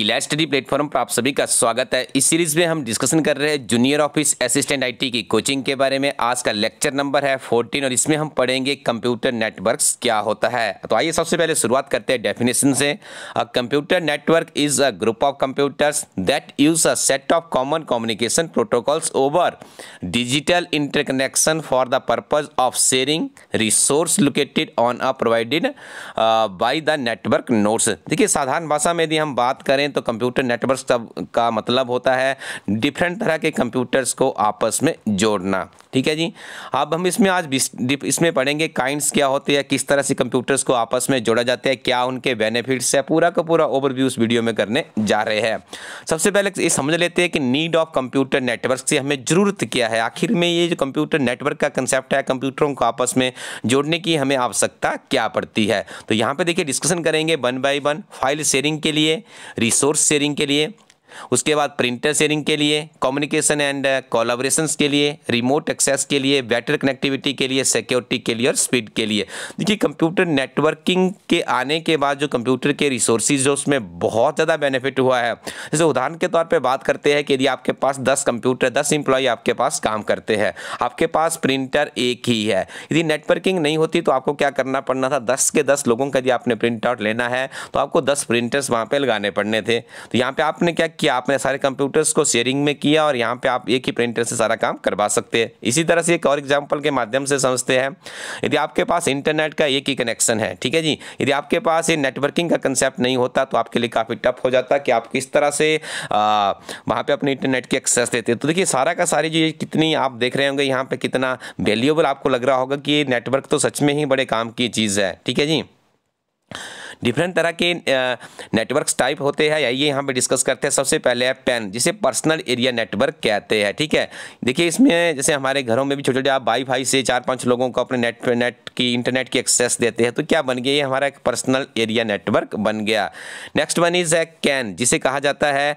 इलाज study platform पर आप सभी का स्वागत है इस सीरीज में हम डिस्कशन कर रहे हैं जूनियर ऑफिस असिस्टेंट आईटी की कोचिंग के बारे में आज का लेक्चर नंबर है 14 और इसमें हम पढ़ेंगे कंप्यूटर नेटवर्क्स क्या होता है तो आइए सबसे पहले शुरुआत करते हैं डेफिनेशन से a computer network is a group of computers that use a set of common communication protocols over digital interconnection for the purpose of sharing resource located on a provided by the network nodes देखिए साधारण भाषा में यदि हम बात करें करें तो कंप्यूटर नेटवर्क का मतलब होता है डिफरेंट तरह के कंप्यूटर्स को आपस में जोड़ना ठीक है जी अब हम इसमें आज इसमें पढ़ेंगे काइंड्स क्या होते हैं किस तरह से कंप्यूटर्स को आपस में जोड़ा जाता है क्या उनके बेनिफिट्स है पूरा का पूरा ओवरव्यू इस वीडियो में करने जा रहे हैं सबसे पहले ये समझ लेते हैं कि नीड ऑफ कंप्यूटर नेटवर्क से हमें ज़रूरत क्या है आखिर में ये जो कंप्यूटर नेटवर्क का कंसेप्ट है कंप्यूटरों को आपस में जोड़ने की हमें आवश्यकता क्या पड़ती है तो यहाँ पर देखिए डिस्कशन करेंगे one by one file sharing के लिए रिसोर्स शेयरिंग के लिए उसके बाद प्रिंटर शेयरिंग के लिए कम्युनिकेशन एंड कोलाब्रेशन के लिए रिमोट एक्सेस के लिए बेटर कनेक्टिविटी के लिए सिक्योरिटी के लिए और स्पीड के लिए देखिए कंप्यूटर नेटवर्किंग के आने के बाद जो कंप्यूटर के रिसोर्सेज है उसमें बहुत ज़्यादा बेनिफिट हुआ है जैसे उदाहरण के तौर पर बात करते हैं कि यदि आपके पास दस कंप्यूटर दस इंप्लॉय आपके पास काम करते हैं आपके पास प्रिंटर एक ही है यदि नेटवर्किंग नहीं होती तो आपको क्या करना पड़ना था दस के दस लोगों का यदि आपने प्रिंट आउट लेना है तो आपको दस प्रिंटर्स वहाँ पर लगाने पड़ने थे तो यहाँ पर आपने क्या कि आपने सारे कंप्यूटर्स को शेयरिंग में किया और यहाँ पे आप एक ही प्रिंटर से सारा काम करवा सकते हैं इसी तरह से एक और एग्जाम्पल के माध्यम से समझते हैं यदि आपके पास इंटरनेट का एक ही कनेक्शन है ठीक है जी यदि आपके पास ये नेटवर्किंग का कंसेप्ट नहीं होता तो आपके लिए काफ़ी टफ हो जाता कि आप किस तरह से वहाँ पर अपने इंटरनेट की एक्सेस देते तो देखिए सारा का सारी जो कितनी आप देख रहे होंगे यहाँ पर कितना वैल्यूबल आपको लग रहा होगा कि ये नेटवर्क तो सच में ही बड़े काम की चीज़ है ठीक है जी डिफरेंट तरह के नेटवर्क्स टाइप होते हैं आइए यहाँ पे डिस्कस करते हैं सबसे पहले है पैन जिसे पर्सनल एरिया नेटवर्क कहते हैं ठीक है देखिए इसमें जैसे हमारे घरों में भी छोटे छोटे आप भाई भाई से चार पांच लोगों को अपने नेट नेट की इंटरनेट की एक्सेस देते हैं तो क्या बन गया ये हमारा एक पर्सनल एरिया नेटवर्क बन गया नेक्स्ट वन इज़ है कैन जिसे कहा जाता है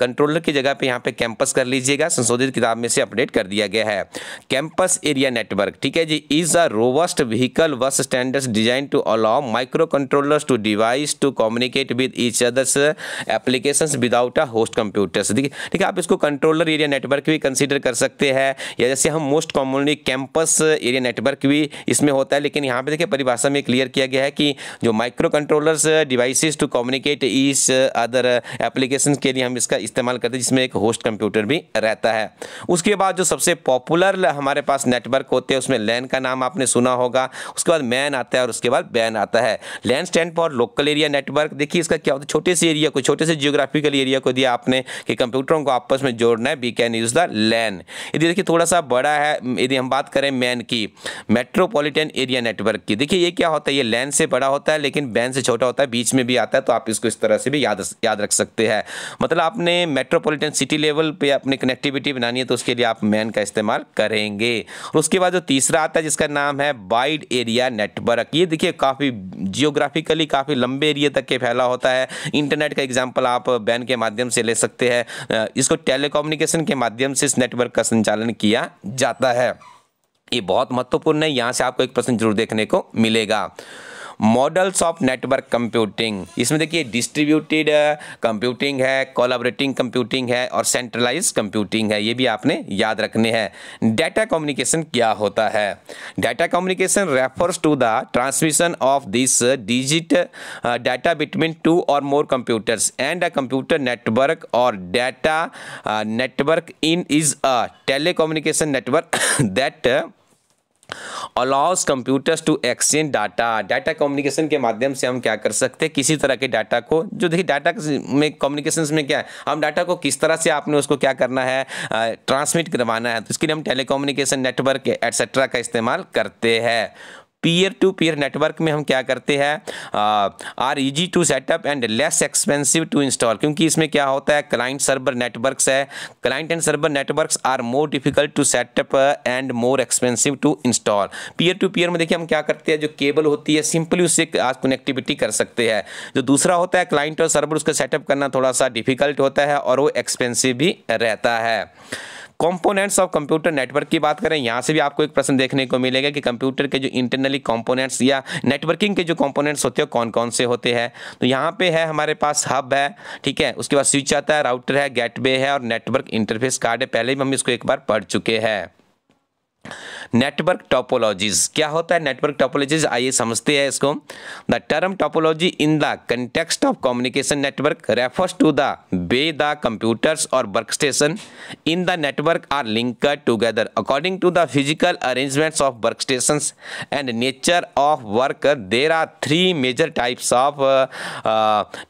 कंट्रोलर की जगह पर यहाँ पे कैंपस कर लीजिएगा संशोधित किताब में से अपडेट कर दिया गया है कैंपस एरिया नेटवर्क ठीक है जी is a robust vehicle bus standards design to allow micro controllers to device to communicate with each others application without a host computers देखिए ठीक है आप इसको कंट्रोलर एरिया नेटवर्क भी कंसिडर कर सकते हैं या जैसे हम most commonly campus area network भी इसमें होता है लेकिन यहाँ पे देखिए परिभाषा में क्लियर किया गया है कि जो micro controllers devices to communicate each other application के लिए हम इसका इस्तेमाल करते हैं जिसमें एक होस्ट कंप्यूटर भी रहता है उसके बाद जो सबसे पॉपुलर हमारे पास नेटवर्क होते हैं उसमें लैन का नाम आपने सुना होगा उसके बाद मैन आता है और उसके बाद बैन आता है लैन स्टैंड फॉर और लोकल एरिया नेटवर्क देखिए इसका क्या होता है छोटे से एरिया को छोटे से जियोग्राफिकल एरिया को दिया आपने कि कंप्यूटरों को आपस में जोड़ना है we can use the LAN यदि देखिए थोड़ा सा बड़ा है यदि हम बात करें मैन की मेट्रोपोलिटन एरिया नेटवर्क की देखिए ये क्या होता है ये लैन से बड़ा होता है लेकिन बैन से छोटा होता है बीच में भी आता है तो आप इसको इस तरह से भी याद याद रख सकते हैं मतलब आपने मेट्रोपोलिटन सिटी लेवल पर अपनी कनेक्टिविटी बनानी है तो उसके लिए आप मैन का इस्तेमाल करेंगे और उसके बाद जो तीसरा आता है जिसका नाम है वाइड एरिया नेटवर्क ये देखिए काफ़ी जियोग्राफिकली काफ़ी लंबे एरिए तक के फैला होता है इंटरनेट का एग्जाम्पल आप बैन के माध्यम से ले सकते हैं इसको टेलीकोम्युनिकेशन के माध्यम से इस नेटवर्क का संचालन किया जाता है ये बहुत महत्वपूर्ण है यहाँ से आपको एक प्रश्न जरूर देखने को मिलेगा मॉडल्स ऑफ नेटवर्क कंप्यूटिंग इसमें देखिए डिस्ट्रीब्यूटेड कंप्यूटिंग uh, है कोलाबरेटिंग कंप्यूटिंग है और सेंट्रलाइज कंप्यूटिंग है ये भी आपने याद रखने हैं डाटा कम्युनिकेशन क्या होता है data communication refers to the transmission of this digit data between two और more computers and a computer network और data network in is a telecommunication network that allows computers to exchange data data communication के माध्यम से हम क्या कर सकते हैं किसी तरह के डाटा को जो देखिए डाटा में कम्युनिकेशन में क्या है हम डाटा को किस तरह से आपने उसको क्या करना है ट्रांसमिट करवाना है तो इसके लिए हम टेलीकम्युनिकेशन नेटवर्क एटसेट्रा का इस्तेमाल करते हैं पीयर टू पीयर नेटवर्क में हम क्या करते हैं are easy to set up and less expensive to install क्योंकि इसमें क्या होता है क्लाइंट सर्वर नेटवर्क्स है client and server networks are more difficult to set up and more expensive to install peer to peer में देखिए हम क्या करते हैं जो केबल होती है सिंपली उससे आज कनेक्टिविटी कर सकते हैं जो दूसरा होता है क्लाइंट और सर्वर उसका सेटअप करना थोड़ा सा डिफिकल्ट होता है और वो एक्सपेंसिव भी रहता है कंपोनेंट्स ऑफ कंप्यूटर नेटवर्क की बात करें यहाँ से भी आपको एक प्रश्न देखने को मिलेगा कि कंप्यूटर के जो इंटरनली कंपोनेंट्स या नेटवर्किंग के जो कंपोनेंट्स होते हैं कौन कौन से होते हैं तो यहाँ पे है हमारे पास हब है ठीक है उसके बाद स्विच आता है राउटर है गेटवे है और नेटवर्क इंटरफेस कार्ड है पहले भी हम इसको एक बार पढ़ चुके हैं नेटवर्क टॉपोलॉजीज क्या होता है नेटवर्क टॉपोलॉजीज आइए समझते हैं इसको the term topology in the context of communication network refers to the way the computers और work station in the network are link together according to the physical arrangements of work station and nature of work there are three major types of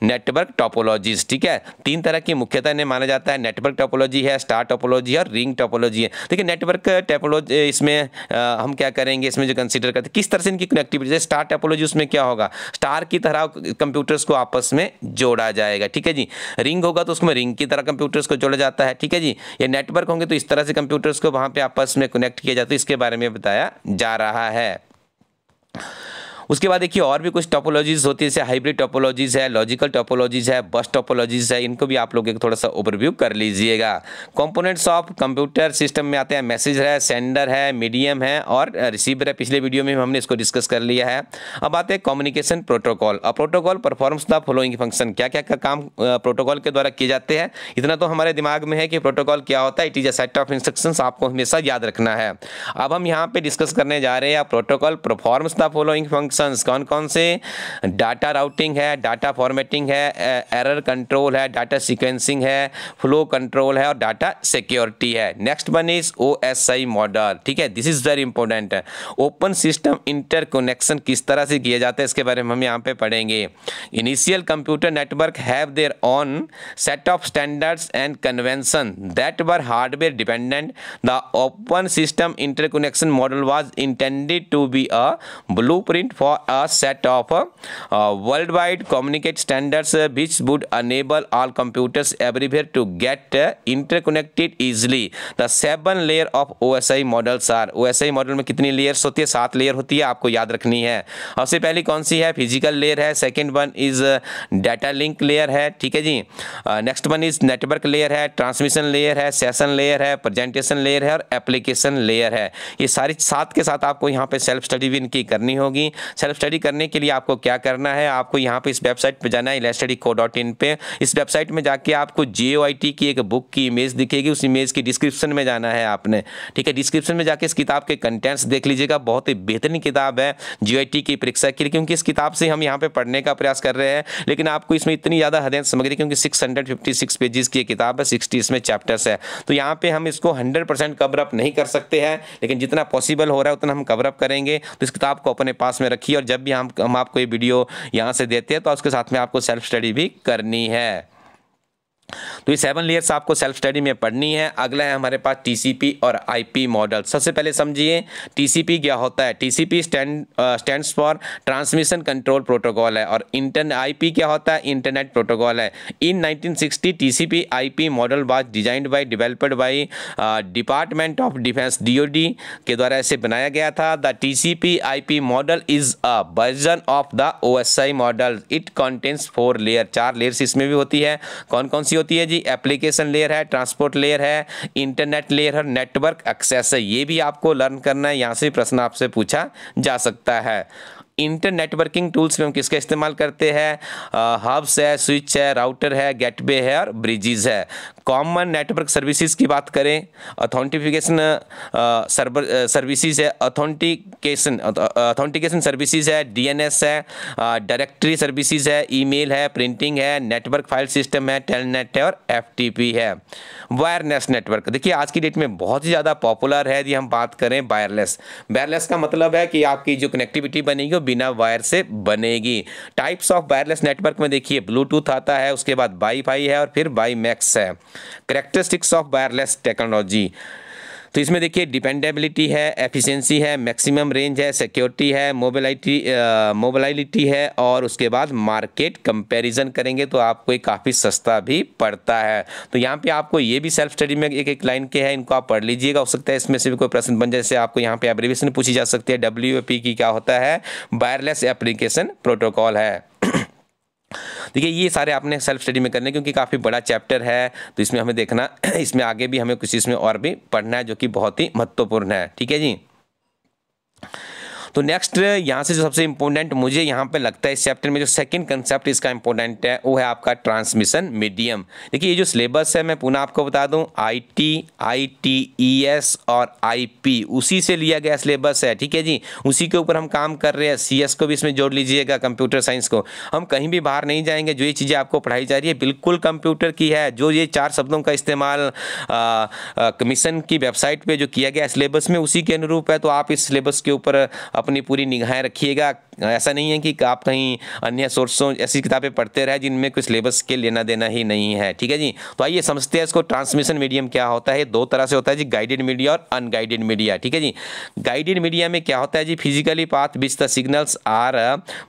network topologies ठीक है तीन तरह की मुख्यतः ने माना जाता है नेटवर्क टॉपोलॉजी है स्टार टॉपोलॉजी और रिंग टॉपोलॉजी है देखिए नेटवर्क टेपोलॉजी इसमें आ, हम क्या करेंगे इसमें जो कंसीडर करते किस तरह से इनकी कनेक्टिविटी जैसे स्टार टेपोलॉजी उसमें क्या होगा स्टार की तरह कंप्यूटर्स को आपस में जोड़ा जाएगा ठीक है जी रिंग होगा तो उसमें रिंग की तरह कंप्यूटर्स को जोड़ा जाता है ठीक है जी ये नेटवर्क होंगे तो इस तरह से कंप्यूटर्स को वहाँ पर आपस में कनेक्ट किया जाता है इसके बारे में बताया जा रहा है उसके बाद देखिए और भी कुछ टॉपोलॉजीज होती है जैसे हाइब्रिड टॉपोलॉजीज है लॉजिकल टॉपोलॉजीज है बस टॉपोलॉजीज है इनको भी आप लोग एक थोड़ा सा ओवरव्यू कर लीजिएगा कंपोनेंट्स ऑफ कंप्यूटर सिस्टम में आते हैं मैसेज है सेंडर है मीडियम है और रिसीवर है पिछले वीडियो में हमने इसको डिस्कस कर लिया है अब आते हैं कम्युनिकेशन प्रोटोकॉल अब protocol performs the following function क्या क्या का काम प्रोटोकॉल के द्वारा किए जाते हैं इतना तो हमारे दिमाग में है कि प्रोटोकॉल क्या होता है it is a set of instruction आपको हमेशा याद रखना है अब हम यहाँ पे डिस्कस करने जा रहे हैं protocol performs the following function functions कौन कौन से डाटा राउटिंग है डाटा फॉर्मेटिंग है एरर कंट्रोल है डाटा सिक्वेंसिंग है फ्लो कंट्रोल है और डाटा सिक्योरिटी है next one is O S I model ठीक है this is very important open system interconnection किस तरह से किया जाता है इसके बारे में हम यहाँ पे पढ़ेंगे initial computer network have their own set of standards and convention that were hardware dependent the open system interconnection model was intended to be a blueprint for for a set of uh, worldwide communicate standards uh, which would enable all computers everywhere to get uh, interconnected easily. The seven layer of OSI models are OSI model mein kitni layers hoti hai सात layer hoti hai aapko yaad rakhni hai sabse pehli kaun si hai physical layer hai second one is uh, data link layer hai theek hai ji uh, next one is network layer hai transmission layer hai session layer hai presentation layer hai aur application layer hai ye sari साथ ke साथ aapko yahan pe self study bhi inki karni hogi self study करने के लिए आपको क्या करना है आपको यहाँ पे इस वेबसाइट पे जाना है let study co dot in पे इस वेबसाइट में जाके आपको जे की एक बुक की इमेज दिखेगी उस इमेज की डिस्क्रिप्शन में जाना है आपने ठीक है डिस्क्रिप्शन में जाके इस किताब के कंटेंट्स देख लीजिएगा बहुत ही बेहतरीन किताब है जी की परीक्षा के लिए क्योंकि इस किताब से हम यहाँ पर पढ़ने का प्रयास कर रहे हैं लेकिन आपको इसमें इतनी ज़्यादा हदें समग्री क्योंकि सिक्स पेजेस की किताब है सिक्सटी इसमें चैप्टर्स है तो यहाँ पर हम इसको हंड्रेड कवर अप नहीं कर सकते हैं लेकिन जितना पॉसिबल हो रहा है उतना हम कवर अप करेंगे तो इस किताब को अपने पास में रखिए रखिए और जब भी हम हम आपको ये वीडियो यहाँ से देते हैं तो उसके साथ में आपको सेल्फ स्टडी भी करनी है तो ये सेवन लेयर्स आपको सेल्फ स्टडी में पढ़नी है अगला है हमारे पास टीसीपी और आईपी मॉडल सबसे पहले समझिए टीसीपी क्या होता है TCP stand stand for transmission control protocol है और इंटर आईपी क्या होता है इंटरनेट प्रोटोकॉल है in 1960 TCP IP model was designed by developed by department of defence DOD के द्वारा इसे बनाया गया था the TCP IP model is a version of the OSI model it contains four layer चार लेयर्स इसमें भी होती है कौन कौन सी होती है जी जी एप्लीकेशन लेयर है ट्रांसपोर्ट लेयर है इंटरनेट लेयर है नेटवर्क एक्सेस है ये भी आपको लर्न करना है यहाँ से प्रश्न आपसे पूछा जा सकता है इंटरनेटवर्किंग टूल्स में हम किसका इस्तेमाल करते हैं हब्स है स्विच है राउटर है गेटवे है और ब्रिजेज है कॉमन नेटवर्क सर्विसेज की बात करें अथॉन्टिफिकेशन सर्विसेज है अथॉन्टिकेशन अथॉन्टिकेशन सर्विसेज है डीएनएस है डायरेक्टरी सर्विसेज है ईमेल है प्रिंटिंग है नेटवर्क फाइल सिस्टम है टेलनेट है और एफटीपी है वायरलेस नेटवर्क देखिए आज की डेट में बहुत ही ज़्यादा पॉपुलर है यदि हम बात करें वायरलेस वायरलेस का मतलब है कि आपकी जो कनेक्टिविटी बनेगी वो बिना वायर से बनेगी टाइप्स ऑफ वायरलेस नेटवर्क में देखिए ब्लूटूथ आता है उसके बाद वाई है और फिर वाई मैक्स है करेक्टरिस्टिक्स ऑफ वायरलेस टेक्नोलॉजी तो इसमें देखिए डिपेंडेबिलिटी है एफिशिएंसी है मैक्सिमम रेंज है सिक्योरिटी है मोबिलिटी मोबिलिटी है और उसके बाद मार्केट कंपैरिजन करेंगे तो आपको ये काफ़ी सस्ता भी पड़ता है तो यहाँ पे आपको ये भी सेल्फ स्टडी में एक एक लाइन के हैं इनको आप पढ़ लीजिएगा हो सकता है इसमें से भी कोई प्रश्न बन जैसे आपको यहाँ पर एब्रीवेशन पूछी जा सकती है डब्ल्यू की क्या होता है वायरलेस एप्लीकेशन प्रोटोकॉल है देखिए ये सारे आपने सेल्फ स्टडी में करने क्योंकि काफ़ी बड़ा चैप्टर है तो इसमें हमें देखना इसमें आगे भी हमें कुछ इसमें और भी पढ़ना है जो कि बहुत ही महत्वपूर्ण है ठीक है जी तो नेक्स्ट यहाँ से जो सबसे इंपॉर्टेंट मुझे यहाँ पे लगता है इस चैप्टर में जो सेकंड कंसेप्ट इसका इंपॉर्टेंट है वो है आपका ट्रांसमिशन मीडियम देखिए ये जो सिलेबस है मैं पुनः आपको बता दूँ I T I T E S और आई पी उसी से लिया गया सिलेबस है ठीक है जी उसी के ऊपर हम काम कर रहे हैं सी एस को भी इसमें जोड़ लीजिएगा कंप्यूटर साइंस को हम कहीं भी बाहर नहीं जाएंगे जो ये चीज़ें आपको पढ़ाई जा रही है बिल्कुल कंप्यूटर की है जो ये चार शब्दों का इस्तेमाल कमीशन की वेबसाइट पर जो किया गया सिलेबस में उसी के अनुरूप है तो आप इस सिलेबस के ऊपर अपनी पूरी निगाहें रखिएगा हाँ, ऐसा नहीं है कि आप कहीं अन्य सोर्सों ऐसी किताबें पढ़ते रहे जिनमें कोई सिलेबस के लेना देना ही नहीं है ठीक है जी तो आइए समझते हैं इसको ट्रांसमिशन मीडियम क्या होता है दो तरह से होता है जी गाइडेड मीडिया और अनगाइडेड मीडिया ठीक है जी गाइडेड मीडिया में क्या होता है जी physically path which the signals are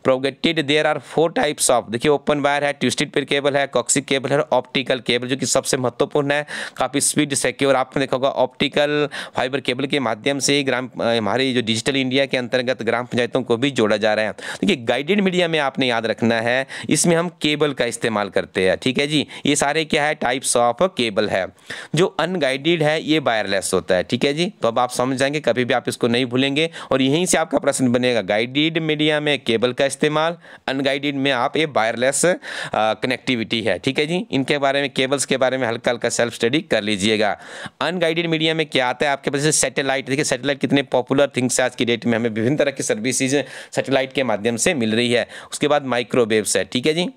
propagated there are four types of देखिए ओपन वायर है ट्विस्टेड पेर केबल है कॉक्सिक केबल है ऑप्टिकल केबल जो कि सबसे महत्वपूर्ण है काफ़ी स्पीड सिक्योर आपने देखा होगा ऑप्टिकल फाइबर केबल के माध्यम से ग्राम हमारी जो डिजिटल इंडिया के अंतर्गत ग्राम पंचायतों को भी जोड़ा जा रहा है रहे हैं देखिए गाइडेड मीडिया में आपने याद रखना है इसमें हम केबल का इस्तेमाल करते हैं ठीक है जी ये सारे क्या है टाइप्स ऑफ केबल है जो अनगाइडेड है ये वायरलेस होता है ठीक है जी तो अब आप समझ जाएंगे कभी भी आप इसको नहीं भूलेंगे और यहीं से आपका प्रश्न बनेगा गाइडेड मीडिया में केबल का इस्तेमाल अनगाइडेड में आप ये वायरलेस कनेक्टिविटी है ठीक है जी इनके बारे में केबल्स के बारे में हल्का हल्का सेल्फ स्टडी कर लीजिएगा अनगाइडेड मीडिया में क्या आता है आपके पास सेटेलाइट देखिए सेटेलाइट कितने पॉपुलर थिंग्स है आज की डेट में हमें विभिन्न तरह की सर्विसेज सैटेलाइट सैटेलाइट के माध्यम से मिल रही है उसके बाद माइक्रोवेव्स है ठीक है जी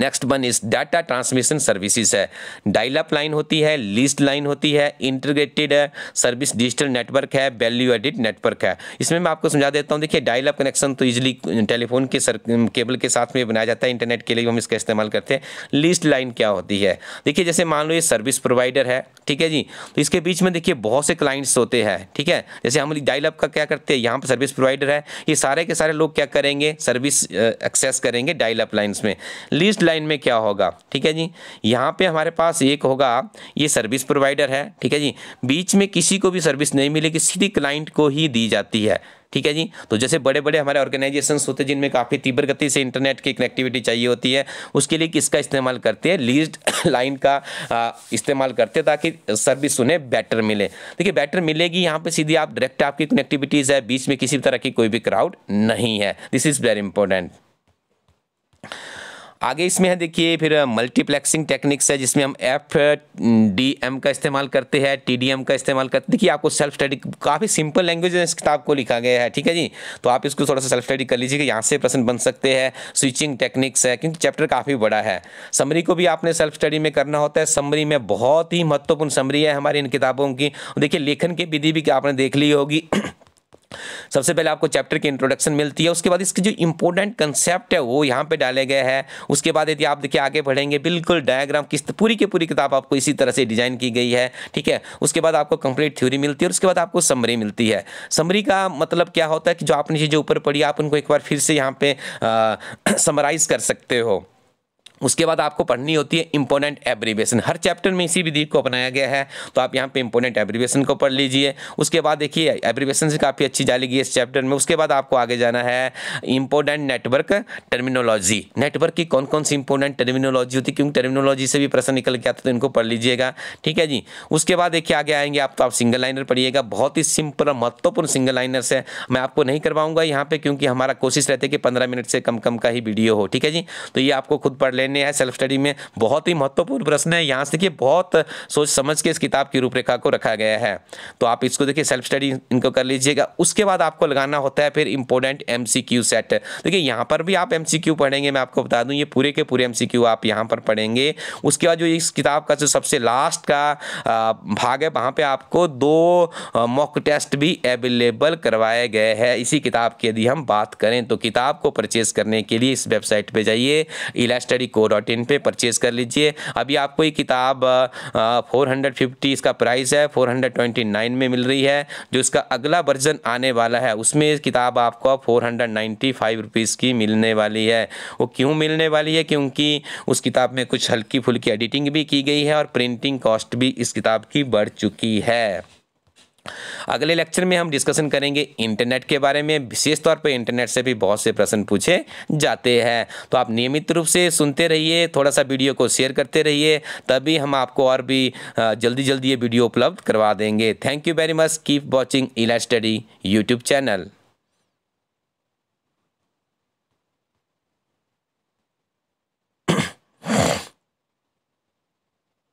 next one is data transmission services है डायलप लाइन होती है लिस्ट लाइन होती है इंटीग्रेटेड सर्विस डिजिटल नेटवर्क है वैल्यू एडिड नेटवर्क है इसमें मैं आपको समझा देता हूं देखिए डायलप कनेक्शन तो इजीली टेलीफोन के सर केबल के साथ में बनाया जाता है इंटरनेट के लिए हम इसका इस्तेमाल करते हैं लिस्ट लाइन क्या होती है देखिए जैसे मान लो ये सर्विस प्रोवाइडर है ठीक है जी तो इसके बीच में देखिए बहुत से क्लाइंट्स होते हैं ठीक है जैसे हम डायलप का क्या करते हैं यहाँ पर सर्विस प्रोवाइडर है ये सारे के सारे लोग क्या करेंगे सर्विस एक्सेस करेंगे डायलप लाइन लाइन्स में लिस्ट नेक्स्ट लाइन में क्या होगा ठीक है जी यहाँ पे हमारे पास एक होगा ये सर्विस प्रोवाइडर है ठीक है जी बीच में किसी को भी सर्विस नहीं मिलेगी सीधी क्लाइंट को ही दी जाती है ठीक है जी तो जैसे बड़े बड़े हमारे ऑर्गेनाइजेशन होते हैं जिनमें काफ़ी तीव्र गति से इंटरनेट की कनेक्टिविटी चाहिए होती है उसके लिए किसका इस्तेमाल करते हैं लीज लाइन का इस्तेमाल करते हैं ताकि सर्विस उन्हें बेटर मिले देखिए बेटर मिलेगी यहाँ पे सीधी आप डायरेक्ट आपकी कनेक्टिविटीज़ है बीच में किसी तरह की कोई भी क्राउड नहीं है दिस इज़ वेरी इंपॉर्टेंट आगे इसमें है देखिए फिर मल्टीप्लेक्सिंग टेक्निक्स है जिसमें हम एफ डी एम का इस्तेमाल करते हैं टी डी एम का इस्तेमाल करते देखिए आपको सेल्फ स्टडी काफ़ी सिंपल लैंग्वेज में इस किताब को लिखा गया है ठीक है जी तो आप इसको थोड़ा सा सेल्फ स्टडी कर लीजिएगा यहाँ से प्रश्न बन सकते हैं स्विचिंग टेक्निक्स है क्योंकि चैप्टर काफ़ी बड़ा है समरी को भी आपने सेल्फ स्टडी में करना होता है समरी में बहुत ही महत्वपूर्ण समरी है हमारी इन किताबों की देखिए लेखन की विधि भी आपने देख ली होगी सबसे पहले आपको चैप्टर की इंट्रोडक्शन मिलती है उसके बाद इसके जो इंपॉर्टेंट कंसेप्ट है वो यहाँ पे डाले गए हैं उसके बाद यदि आप देखिए आगे बढ़ेंगे बिल्कुल डायग्राम किस्त पूरी की पूरी किताब आपको इसी तरह से डिजाइन की गई है ठीक है उसके बाद आपको कंप्लीट थ्योरी मिलती है और उसके बाद आपको समरी मिलती है समरी का मतलब क्या होता है कि जो आपने चीज़ें ऊपर पढ़ी आप उनको एक बार फिर से यहाँ पे समराइज कर सकते हो उसके बाद आपको पढ़नी होती है इम्पोनेंट एब्रीवेशन हर चैप्टर में इसी विधि को अपनाया गया है तो आप यहाँ पे इम्पोनेंट एब्रीवेशन को पढ़ लीजिए उसके बाद देखिए एब्रीवेशन से काफ़ी अच्छी जालेगी इस चैप्टर में उसके बाद आपको आगे जाना है इम्पोर्टेंट नेटवर्क टर्मिनोलॉजी नेटवर्क की कौन कौन सी इम्पोर्टेंट टर्मिनोलॉजी होती है क्योंकि टर्मिनोलॉजी से भी प्रश्न निकल के था तो इनको पढ़ लीजिएगा ठीक है जी उसके बाद देखिए आगे आएंगे आप तो आप सिंगल लाइनर पढ़िएगा बहुत ही सिंपल और महत्वपूर्ण सिंगल लाइनर से मैं आपको नहीं करवाऊंगा यहाँ पे क्योंकि हमारा कोशिश रहती है कि पंद्रह मिनट से कम कम का ही वीडियो हो ठीक है जी तो ये आपको खुद पढ़ एन ए सेल्फ स्टडी में बहुत ही महत्वपूर्ण प्रश्न है यहाँ से देखिए बहुत सोच समझ के इस किताब की रूपरेखा को रखा गया है तो आप इसको देखिए सेल्फ स्टडी इनको कर लीजिएगा उसके बाद आपको लगाना होता है फिर इंपॉर्टेंट एम सेट देखिए यहाँ पर भी आप एम पढ़ेंगे मैं आपको बता दूँ ये पूरे के पूरे एम आप यहाँ पर पढ़ेंगे उसके बाद जो इस किताब का जो सबसे लास्ट का भाग है वहाँ पर आपको दो मॉक टेस्ट भी अवेलेबल करवाए गए हैं इसी किताब की यदि हम बात करें तो किताब को परचेज करने के लिए इस वेबसाइट पर जाइए इला स्टडी को डॉट इन पर परचेज़ कर लीजिए अभी आपको ये किताब फोर हंड्रेड फिफ्टी इसका प्राइस है फोर हंड्रेड ट्वेंटी नाइन में मिल रही है जो इसका अगला वर्जन आने वाला है उसमें किताब आपको four hundred ninety five rupees की मिलने वाली है वो क्यों मिलने वाली है क्योंकि उस किताब में कुछ हल्की फुल्की एडिटिंग भी की गई है और प्रिंटिंग कॉस्ट भी इस किताब की बढ़ चुकी है अगले लेक्चर में हम डिस्कशन करेंगे इंटरनेट के बारे में विशेष तौर पर इंटरनेट से भी बहुत से प्रश्न पूछे जाते हैं तो आप नियमित रूप से सुनते रहिए थोड़ा सा वीडियो को शेयर करते रहिए तभी हम आपको और भी जल्दी जल्दी ये वीडियो उपलब्ध करवा देंगे thank you very much keep watching Ila study YouTube channel